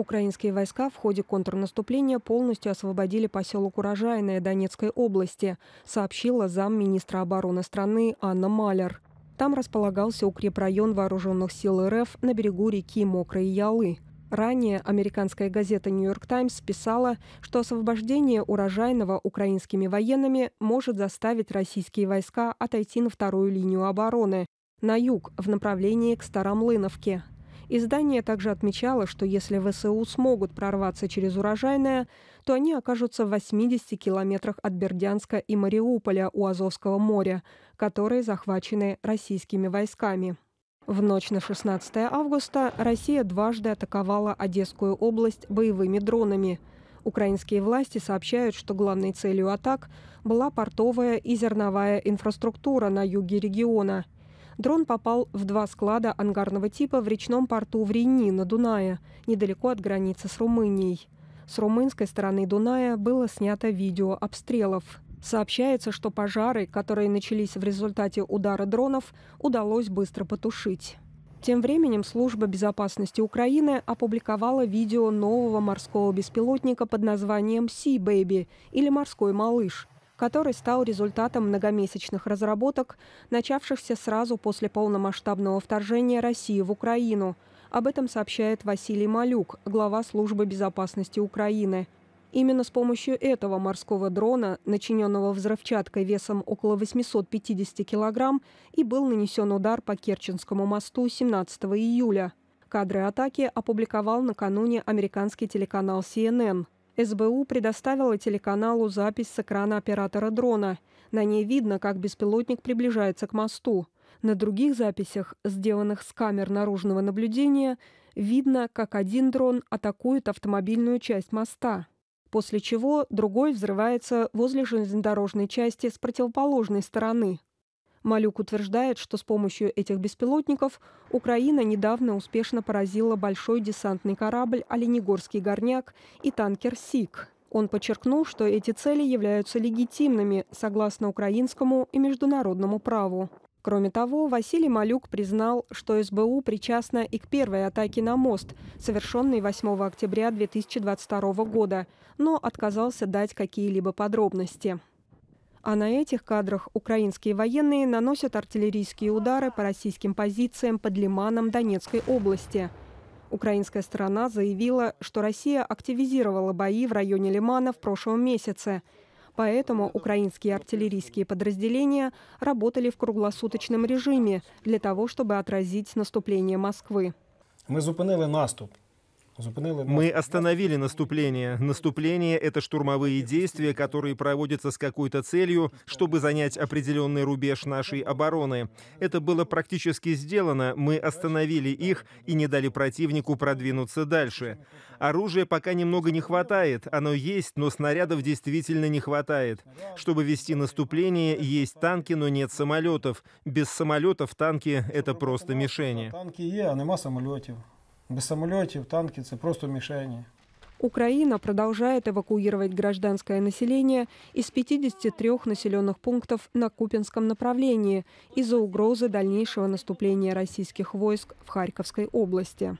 Украинские войска в ходе контрнаступления полностью освободили поселок Урожайное Донецкой области, сообщила замминистра обороны страны Анна Малер. Там располагался укрепрайон вооруженных сил РФ на берегу реки Мокрые Ялы. Ранее американская газета «Нью-Йорк Таймс» писала, что освобождение урожайного украинскими военными может заставить российские войска отойти на вторую линию обороны, на юг, в направлении к Старомлыновке, Издание также отмечало, что если ВСУ смогут прорваться через урожайное, то они окажутся в 80 километрах от Бердянска и Мариуполя у Азовского моря, которые захвачены российскими войсками. В ночь на 16 августа Россия дважды атаковала Одесскую область боевыми дронами. Украинские власти сообщают, что главной целью атак была портовая и зерновая инфраструктура на юге региона – Дрон попал в два склада ангарного типа в речном порту в Рени на Дунае, недалеко от границы с Румынией. С румынской стороны Дуная было снято видео обстрелов. Сообщается, что пожары, которые начались в результате удара дронов, удалось быстро потушить. Тем временем Служба безопасности Украины опубликовала видео нового морского беспилотника под названием «Си-Бэйби» или «Морской малыш», который стал результатом многомесячных разработок, начавшихся сразу после полномасштабного вторжения России в Украину. Об этом сообщает Василий Малюк, глава Службы безопасности Украины. Именно с помощью этого морского дрона, начиненного взрывчаткой весом около 850 килограмм, и был нанесен удар по Керченскому мосту 17 июля. Кадры атаки опубликовал накануне американский телеканал CNN – СБУ предоставила телеканалу запись с экрана оператора дрона. На ней видно, как беспилотник приближается к мосту. На других записях, сделанных с камер наружного наблюдения, видно, как один дрон атакует автомобильную часть моста, после чего другой взрывается возле железнодорожной части с противоположной стороны, Малюк утверждает, что с помощью этих беспилотников Украина недавно успешно поразила большой десантный корабль «Оленегорский горняк» и танкер «Сик». Он подчеркнул, что эти цели являются легитимными согласно украинскому и международному праву. Кроме того, Василий Малюк признал, что СБУ причастна и к первой атаке на мост, совершенной 8 октября 2022 года, но отказался дать какие-либо подробности. А на этих кадрах украинские военные наносят артиллерийские удары по российским позициям под Лиманом Донецкой области. Украинская сторона заявила, что Россия активизировала бои в районе Лимана в прошлом месяце. Поэтому украинские артиллерийские подразделения работали в круглосуточном режиме для того, чтобы отразить наступление Москвы. Мы зупинили наступ. Мы остановили наступление. Наступление — это штурмовые действия, которые проводятся с какой-то целью, чтобы занять определенный рубеж нашей обороны. Это было практически сделано, мы остановили их и не дали противнику продвинуться дальше. Оружия пока немного не хватает, оно есть, но снарядов действительно не хватает. Чтобы вести наступление, есть танки, но нет самолетов. Без самолетов танки — это просто мишени. Танки есть, а нема самолетов без самолетів, танки це просто мішені. Украина продолжает эвакуировать гражданское население из 53 населенных пунктов на Купинском направлении из-за угрозы дальнейшего наступления российских войск в Харьковской области.